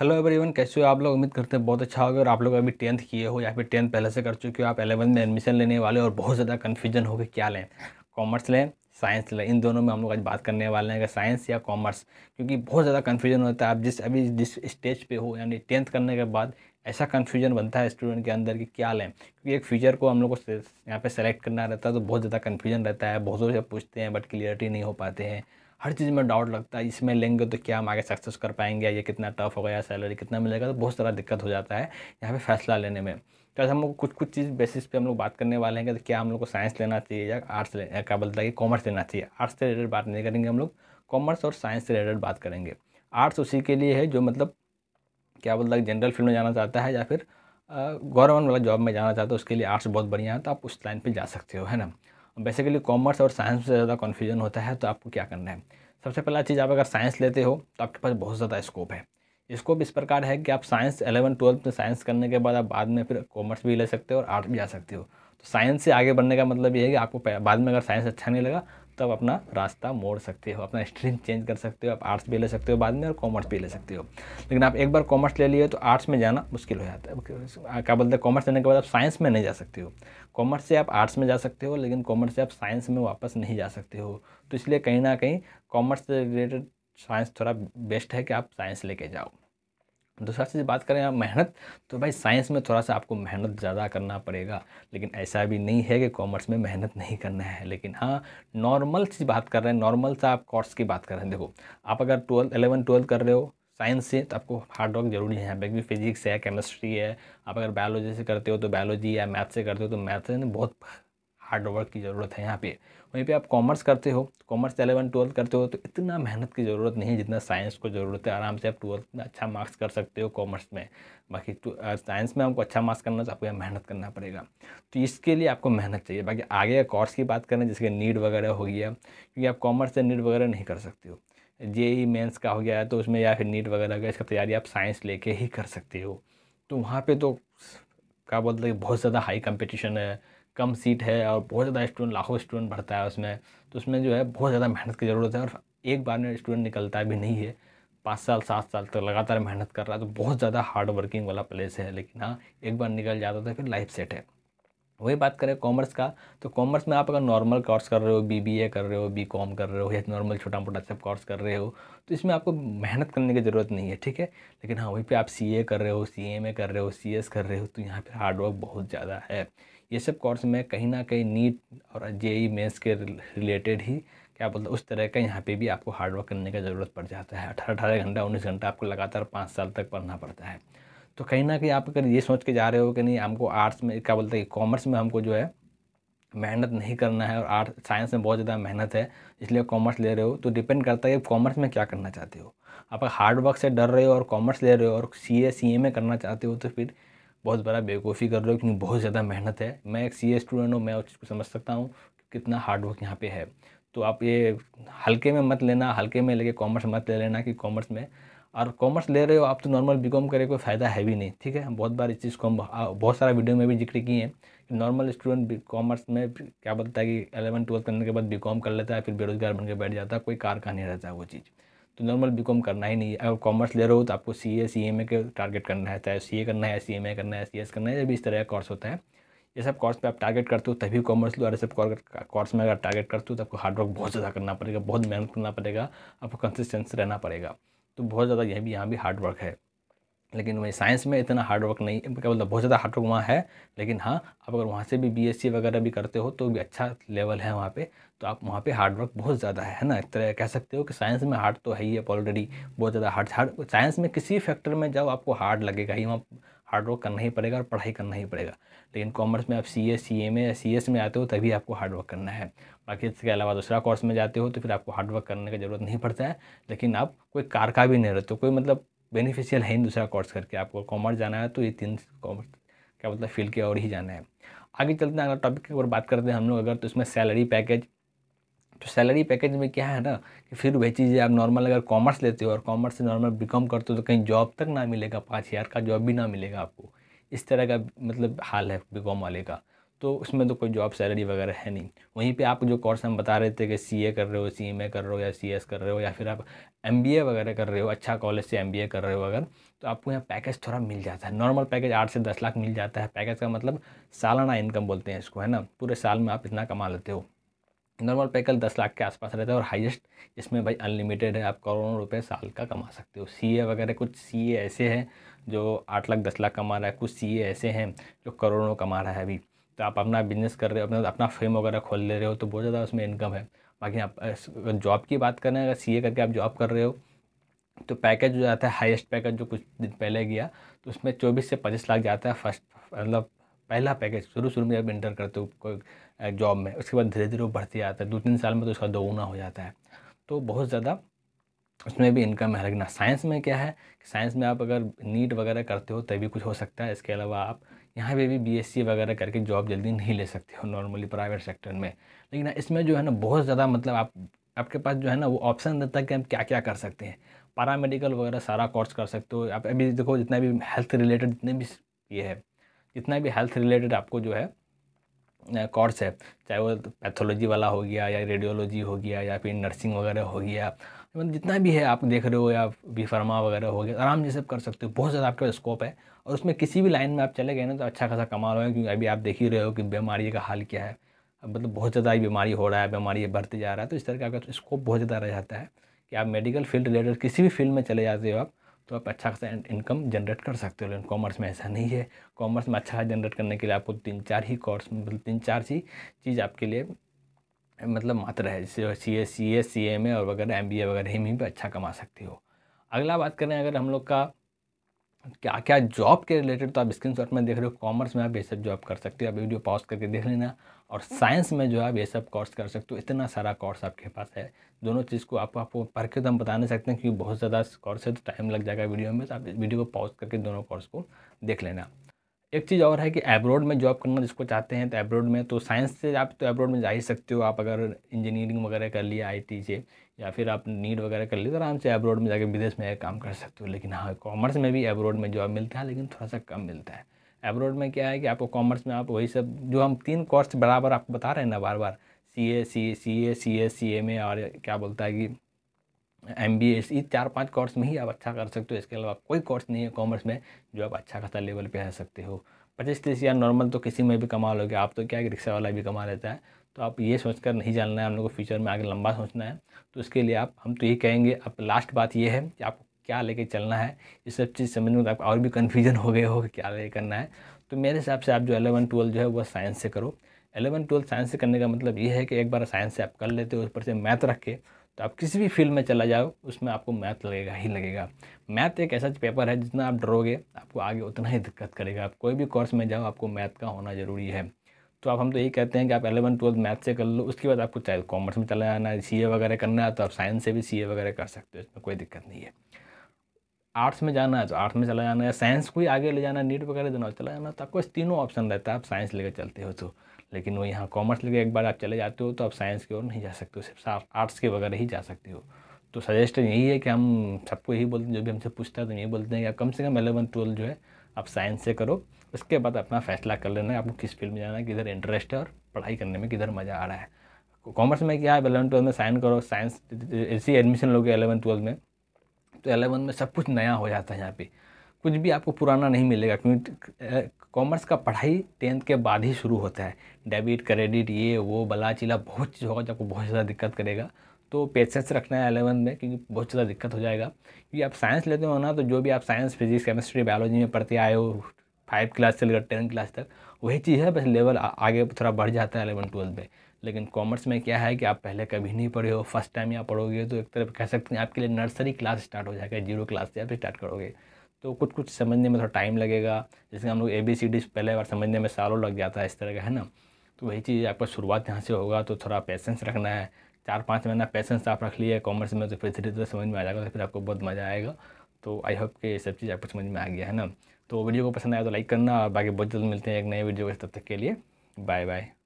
hello everyone कैसे हो आप लोग उम्मीद करते हैं बहुत अच्छा होगा और आप लोग अभी टेंथ किए हो या फिर टेंथ पहले से कर चुके हो आप एलेवन में एडमिशन लेने वाले हो और बहुत ज़्यादा कन्फ्यूजन हो कि क्या लें कॉमर्स लें साइंस लें इन दोनों में हम लोग आज बात करने वाले हैं अगर साइंस या कॉमर्स क्योंकि बहुत ज़्यादा कन्फ्यूजन होता है आप जिस अभी जिस स्टेज पर हो यानी टेंथ करने के बाद ऐसा कन्फ्यूजन बनता है स्टूडेंट के अंदर कि क्या लें क्योंकि एक फ्यूचर को हम लोग को यहाँ पर सेलेक्ट करना रहता है तो बहुत ज़्यादा कन्फ्यूजन रहता है बहुत से पूछते हैं बट क्लियरिटी नहीं हो पाते हैं हर चीज़ में डाउट लगता है इसमें लेंगे तो क्या हम आगे सक्सेस कर पाएंगे ये कितना टफ हो या सैलरी कितना मिलेगा तो बहुत सारा दिक्कत हो जाता है यहाँ पे फैसला लेने में तो हम लोग कुछ कुछ चीज़ बेसिस पे हम लोग बात करने वाले हैं कि क्या हम लोग को साइंस लेना चाहिए या आर्ट्स ले क्या बोलता है कॉमर्स लेना चाहिए आर्ट्स से रिलेटेड बात नहीं करेंगे हम लोग कॉमर्स और साइंस से रिलेटेड बात करेंगे आर्ट्स उसी के लिए है जो मतलब क्या बोलता है जनरल फील्ड में जाना चाहता है या फिर गवर्नमेंट वाला जॉब में जाना चाहता है उसके लिए आर्ट्स बहुत बढ़िया है तो आप उस लाइन पर जा सकते हो है ना बेसिकली कॉमर्स और साइंस में ज़्यादा कन्फ्यूजन होता है तो आपको क्या करना है सबसे पहला चीज़ आप अगर साइंस लेते हो तो आपके पास बहुत ज़्यादा स्कोप है स्कोप इस प्रकार है कि आप साइंस एलेवन ट्वेल्थ में साइंस करने के बाद आप बाद में फिर कॉमर्स भी ले सकते हो और आर्ट भी आ सकते हो तो साइंस से आगे बढ़ने का मतलब ये है कि आपको बाद में अगर साइंस अच्छा नहीं लगा तब अपना रास्ता मोड़ सकते हो अपना स्ट्रीम चेंज कर सकते हो आप आर्ट्स भी ले सकते हो बाद में और कॉमर्स भी ले सकते हो लेकिन आप एक बार कॉमर्स ले लिए तो आर्ट्स में जाना मुश्किल हो जाता है क्या बोलते हैं कॉमर्स लेने के बाद आप साइंस में नहीं जा सकते हो कॉमर्स से आप आर्ट्स में जा सकते हो लेकिन कॉमर्स से आप साइंस में वापस नहीं जा सकते हो तो इसलिए कहीं ना कहीं कॉमर्स से रिलेटेड साइंस थोड़ा बेस्ट है कि आप साइंस लेके जाओ दूसरा तो चीज़ बात करें आप मेहनत तो भाई साइंस में थोड़ा सा आपको मेहनत ज़्यादा करना पड़ेगा लेकिन ऐसा भी नहीं है कि कॉमर्स में मेहनत नहीं करना है लेकिन हाँ नॉर्मल चीज़ बात कर रहे हैं नॉर्मल सा आप कोर्स की बात कर रहे हैं देखो आप अगर ट्वेल्थ एलेवन ट्वेल्थ कर रहे हो साइंस से तो आपको हार्ड वर्क जरूरी है यहाँ पे क्योंकि फिजिक्स है केमिस्ट्री है आप अगर बायोलॉजी से करते हो तो बायोलॉजी या मैथ से करते हो तो मैथ से बहुत हार्ड वर्क की ज़रूरत है यहाँ पे वहीं पे आप कॉमर्स करते हो कॉमर्स एलेवन ट्वेल्थ करते हो तो इतना मेहनत की ज़रूरत नहीं है जितना साइंस को ज़रूरत है आराम से आप ट्वेल्थ में अच्छा मार्क्स कर सकते हो कॉमर्स में बाकी साइंस तो, में आपको अच्छा मार्क्स करना तो आपको यहाँ मेहनत करना पड़ेगा तो इसके लिए आपको मेहनत चाहिए बाकी आगे का कोर्स की बात करें जैसे कि नीट वगैरह हो गया क्योंकि आप कॉमर्स से नीट वगैरह नहीं कर सकते हो ई मेन्स का हो गया तो उसमें या फिर नीट वगैरह का इसका तैयारी आप साइंस लेके ही कर सकते हो तो वहाँ पे तो क्या बोलते हैं बहुत ज़्यादा हाई कंपटीशन है कम सीट है और बहुत ज़्यादा स्टूडेंट लाखों स्टूडेंट भरता है उसमें तो उसमें जो है बहुत ज़्यादा मेहनत की ज़रूरत है और एक बार में स्टूडेंट निकलता भी नहीं है पाँच साल सात साल तक तो लगातार मेहनत कर रहा है तो बहुत ज़्यादा हार्ड वर्किंग वाला प्लेस है लेकिन हाँ एक बार निकल जाता तो फिर लाइफ सेट है वही बात करें कॉमर्स का तो कॉमर्स में आप अगर नॉर्मल कोर्स कर रहे हो बीबीए कर रहे हो बीकॉम कर रहे हो या नॉर्मल छोटा मोटा सब कोर्स कर रहे हो तो इसमें आपको मेहनत करने की ज़रूरत नहीं है ठीक है लेकिन हाँ वहीं पे आप सीए कर रहे हो सीएमए कर रहे हो सीएस कर रहे हो तो यहाँ पर हार्डवर्क बहुत ज़्यादा है ये सब कोर्स में कहीं ना कहीं नीट और जेई मेंस के रिलेटेड ही क्या बोलते हैं उस तरह का यहाँ पे भी आपको हार्डवर्क करने की ज़रूरत पड़ जाता है अठारह अठारह घंटा उन्नीस घंटा आपको लगातार पाँच साल तक पढ़ना पड़ता है तो कहीं ना कहीं आप अगर ये सोच के जा रहे हो कि नहीं हमको आर्ट्स में क्या बोलते हैं कॉमर्स में हमको जो है मेहनत नहीं करना है और आर्ट साइंस में बहुत ज़्यादा मेहनत है इसलिए कॉमर्स ले रहे हो तो डिपेंड करता है कि कॉमर्स में क्या करना चाहते हो आप हार्ड वर्क से डर रहे हो और कॉमर्स ले रहे हो और सी ए सी ए में करना चाहते हो तो फिर बहुत बड़ा बेवकूफ़ी कर रहे हो क्योंकि बहुत ज़्यादा मेहनत है मैं एक सी स्टूडेंट हूँ मैं उस चीज़ को समझ सकता हूँ कितना हार्डवर्क यहाँ पे है तो आप ये हल्के में मत लेना हल्के में लेके कॉमर्स मत ले लेना कि कॉमर्स में और कॉमर्स ले रहे हो आप तो नॉर्मल बी कॉम करे कोई फ़ायदा है भी नहीं ठीक है बहुत बार इस चीज़ को हम बहुत सारा वीडियो में भी जिक्र किए हैं कि नॉर्मल स्टूडेंट कॉमर्स में क्या बोलता है कि एलेवन ट्वेल्थ करने के बाद बी कॉम कर लेता है फिर बेरोजगार बन के बैठ जाता है कोई कार का नहीं रहता है वो चीज़ तो नॉर्मल बी करना ही नहीं है अगर कॉमर्स ले रहे हो तो आपको सी ए सी एम ए के टारगेट करना है चाहे सी ए करना है सी एम ए करना है सी एस करना है जब इस तरह का कोर्स होता है ये सब कोर्स पे आप टारगेट करते हो तभी कॉमर्स लो और सब कोर्स में अगर टारगेट करते हो तो आपको हार्डवर्क बहुत ज़्यादा करना पड़ेगा बहुत मेहनत करना पड़ेगा आपको कंसिस्टेंस रहना पड़ेगा तो बहुत ज़्यादा यह भी यहाँ भी हार्डवर्क है लेकिन वही साइंस में इतना हार्ड वर्क नहीं क्या मतलब बोलते बहुत ज़्यादा हार्ड वर्क वहाँ है लेकिन हाँ आप अगर वहाँ से भी बीएससी वगैरह भी करते हो तो भी अच्छा लेवल है वहाँ पे तो आप वहाँ पे हार्ड वर्क बहुत ज़्यादा है है ना एक तरह कह सकते हो कि साइंस में हार्ड तो है ही है ऑलरेडी बहुत ज़्यादा हार्ड हार्ड साइंस में किसी फैक्टर में जाओ आपको हार्ड लगेगा ही वहाँ हार्ड वर्क करना ही पड़ेगा और पढ़ाई करना ही पड़ेगा लेकिन कॉमर्स में आप सी एस सी एम या सी एस में आते हो तभी आपको हार्ड वर्क करना है बाकी इसके अलावा दूसरा कोर्स में जाते हो तो फिर आपको हार्ड वर्क करने की ज़रूरत नहीं पड़ता है लेकिन आप कोई कार का भी नहीं रहते हो कोई मतलब बेनिफिशियल है ही दूसरा कोर्स करके आपको कॉमर्स जाना है तो ये तीन कॉमर्स क्या हैं फील्ड के और ही जाना है आगे चलते हैं अगला टॉपिक के ऊपर बात करते हैं हम लोग अगर तो इसमें सैलरी पैकेज तो सैलरी पैकेज में क्या है ना कि फिर वही चीज़ आप नॉर्मल अगर कॉमर्स लेते हो और कॉमर्स से नॉर्मल बी करते हो तो कहीं जॉब तक ना मिलेगा पाँच हज़ार का जॉब भी ना मिलेगा आपको इस तरह का मतलब हाल है बी वाले का तो उसमें तो कोई जॉब सैलरी वगैरह है नहीं वहीं पे आप जो कोर्स हम बता रहे थे कि सीए कर रहे हो सीएमए कर रहे हो या सीएस कर रहे हो या फिर आप एमबीए वगैरह कर रहे हो अच्छा कॉलेज से एमबीए कर रहे हो अगर तो आपको यहाँ पैकेज थोड़ा मिल जाता है नॉर्मल पैकेज आठ से दस लाख मिल जाता है पैकेज का मतलब सालाना इनकम बोलते हैं इसको है ना पूरे साल में आप इतना कमा लेते हो नॉर्मल पैकेज दस लाख के आसपास रहता है और हाइएस्ट इसमें भाई अनलिमिटेड है आप करोड़ों रुपये साल का कमा सकते हो सी वगैरह कुछ सी ऐसे हैं जो आठ लाख दस लाख कमा रहा है कुछ सी ऐसे हैं जो करोड़ों कमा रहा है अभी तो आप अपना बिजनेस कर रहे हो अपना अपना फेम वगैरह खोल ले रहे हो तो बहुत ज़्यादा उसमें इनकम है बाकी आप जॉब की बात करें अगर सी करके आप जॉब कर रहे हो तो पैकेज जो जाता है हाईएस्ट पैकेज जो कुछ दिन पहले गया तो उसमें चौबीस से पच्चीस लाख जाता है फर्स्ट मतलब पहला पैकेज शुरू शुरू में जब इंटर करते हो कोई जॉब में उसके बाद धीरे धीरे वो बढ़ते जाता है दो तीन साल में तो उसका दोगुना हो जाता है तो बहुत ज़्यादा उसमें भी इनकम है लेकिन साइंस में क्या है साइंस में आप अगर नीट वगैरह करते हो तभी कुछ हो सकता है इसके अलावा आप यहाँ पे भी बीएससी वगैरह करके जॉब जल्दी नहीं ले सकते हो नॉर्मली प्राइवेट सेक्टर में लेकिन इसमें जो है ना बहुत ज़्यादा मतलब आप आपके पास जो है ना वो ऑप्शन रहता है कि हम क्या क्या कर सकते हैं पैरामेडिकल वगैरह सारा कोर्स कर सकते हो आप अभी देखो जितना भी हेल्थ रिलेटेड जितने भी ये है जितना भी हेल्थ रिलेटेड आपको जो है कोर्स है चाहे वो पैथोलॉजी वाला हो गया या रेडियोलॉजी हो गया या फिर नर्सिंग वगैरह हो गया मतलब जितना भी है आप देख रहे हो या बी फार्मा वगैरह हो गया आराम से सब कर सकते हो बहुत ज़्यादा आपके पास स्कोप है और उसमें किसी भी लाइन में आप चले गए ना तो अच्छा खासा कमा रहे हो क्योंकि अभी आप देख ही रहे हो कि बीमारी का हाल क्या है मतलब बहुत ज़्यादा बीमारी हो रहा है बीमारी बढ़ते जा रहा है तो इस तरह का आपका स्कोप बहुत ज़्यादा रह जाता है कि आप मेडिकल फील्ड रिलेटेड किसी भी फील्ड में चले जाते हो आप तो आप अच्छा खासा इनकम जनरेट कर सकते हो लेकिन कॉमर्स में ऐसा नहीं है कॉमर्स में अच्छा खासा जनरेट करने के लिए आपको तीन चार ही कोर्स मतलब तीन चार ही चीज़ आपके लिए मतलब मात्र है जैसे C S C S C M A और वगैरह एम बी ए वगैरह ही में भी अच्छा कमा सकते हो अगला बात करें अगर हम लोग का क्या क्या जॉब के रिलेटेड तो आप स्क्रीन में देख रहे हो कॉमर्स में आप ये सब जॉब कर सकते हो आप वीडियो पॉज करके देख लेना और साइंस में जो आप ये सब कोर्स कर सकते हो इतना सारा कोर्स आपके पास है दोनों चीज़ को आप आपको पढ़ के तो हम बता नहीं सकते हैं क्योंकि बहुत ज़्यादा कोर्स है तो टाइम लग जाएगा वीडियो में तो आप वीडियो को पॉज करके दोनों कोर्स को देख लेना एक चीज़ और है कि एब्रॉड में जॉब करना जिसको चाहते हैं तो एब्रॉड में तो साइंस से आप तो एब्रॉड में जा ही सकते हो आप अगर इंजीनियरिंग वगैरह कर लिया आईटी से या फिर आप नीट वगैरह कर लीजिए तो आराम से एब्रोड में जाकर विदेश में काम कर सकते हो लेकिन हाँ कॉमर्स में भी एब्रोड में जॉब मिलता है लेकिन थोड़ा सा कम मिलता है एब्रोड में क्या है कि आपको कॉमर्स में आप वही सब जो हम तीन कोर्स बराबर आपको बता रहे हैं ना बार बार सी ए सी सी ए सी ए सी ए में और क्या बोलता है कि एम बी एस ई चार पाँच कोर्स में ही आप अच्छा कर सकते हो इसके अलावा कोई कोर्स नहीं है कॉमर्स में जो आप अच्छा खासा लेवल पे रह सकते हो पच्चीस तीस या नॉर्मल तो किसी में भी कमा लोगे आप तो क्या है रिक्शा वाला भी कमा लेता है तो आप ये सोच कर नहीं जानना है हम लोग को फ्यूचर में आगे लंबा सोचना है तो उसके लिए आप हम तो यही कहेंगे अब लास्ट बात ये है कि आपको क्या लेके चलना है ये सब चीज़ समझ में तो आप और भी कन्फ्यूजन हो गए हो कि क्या लेके करना है तो मेरे हिसाब से आप जो एलेवन ट्वेल्थ जो है वह साइंस से करो एलेवन ट्वेल्थ साइंस से करने का मतलब ये है कि एक बार साइंस से आप कर लेते हो उस पर से मैथ रख के तो आप किसी भी फील्ड में चला जाओ उसमें आपको मैथ लगेगा ही लगेगा मैथ एक ऐसा पेपर है जितना आप डरोगे आपको आगे उतना ही दिक्कत करेगा आप कोई भी कोर्स में जाओ आपको मैथ का होना ज़रूरी है तो आप हम तो यही कहते हैं कि आप एलेवन ट्वेल्थ मैथ से कर लो उसके बाद आपको चाहे कॉमर्स में चला जाना है सी वगैरह करना है तो आप साइंस से भी सी वगैरह कर सकते हो इसमें कोई दिक्कत नहीं है आर्ट्स में जाना है तो आर्ट्स में चला जाना है साइंस को ही आगे ले जाना नीट वगैरह देना चला जाना तो आपको तीनों ऑप्शन रहता है आप साइंस लेकर चलते हो तो लेकिन वो यहाँ कॉमर्स लेकर एक बार आप चले जाते हो तो आप साइंस की ओर नहीं जा सकते हो सिर्फ आर्ट्स के वगैरह ही जा सकते हो तो सजेशन यही है कि हम सबको यही बोलते हैं जो भी हमसे पूछता है तो यही बोलते हैं कि कम से कम एलेवन ट्वेल्थ जो है आप साइंस से करो उसके बाद अपना फैसला कर लेना है आपको किस फील्ड में जाना है किधर इंटरेस्ट है और पढ़ाई करने में किधर मज़ा आ रहा है कॉमर्स में क्या है इलेवन ट्वेल्थ में साइन करो साइंस ऐसी एडमिशन लोगे एलेवन ट्वेल्थ में तो एलेवन में सब कुछ नया हो जाता है यहाँ पे कुछ भी आपको पुराना नहीं मिलेगा क्योंकि कॉमर्स का पढ़ाई टेंथ के बाद ही शुरू होता है डेबिट क्रेडिट ये वो बला चिला बहुत चीज़ होगा जो आपको बहुत ज़्यादा दिक्कत करेगा तो पेशेंस रखना है एलेवन में क्योंकि बहुत ज़्यादा दिक्कत हो जाएगा क्योंकि आप साइंस लेते हो ना तो जो भी आप साइंस फिजिक्स केमिस्ट्री बायोलॉजी में पढ़ते आए हो फाइव क्लास से लेकर टेन क्लास तक वही चीज़ है बस लेवल आगे थोड़ा बढ़ जाता है अलेवन ट्वेल्थ में लेकिन कॉमर्स में क्या है कि आप पहले कभी नहीं पढ़े हो फर्स्ट टाइम यहाँ पढ़ोगे तो एक तरफ कह सकते हैं आपके लिए नर्सरी क्लास स्टार्ट हो जाएगा जीरो क्लास से आप स्टार्ट करोगे तो कुछ कुछ समझने में थोड़ा टाइम लगेगा जैसे हम लोग ए बी सी डी पहले बार समझने में सालों लग जाता है इस तरह का है ना तो वही चीज़ आपका शुरुआत यहाँ से होगा तो थोड़ा पेशेंस रखना है चार पाँच महीना पेशेंस आप रख लिए कॉमर्स में तो फिर धीरे धीरे समझ में आ जाएगा तो फिर आपको बहुत मज़ा आएगा तो आई होप कि ये सब चीज़ आपको समझ में आ गया है ना तो वीडियो को पसंद आया तो लाइक करना और बाकी बहुत जल्द मिलते हैं एक नए वीडियो के तब तक के लिए बाय बाय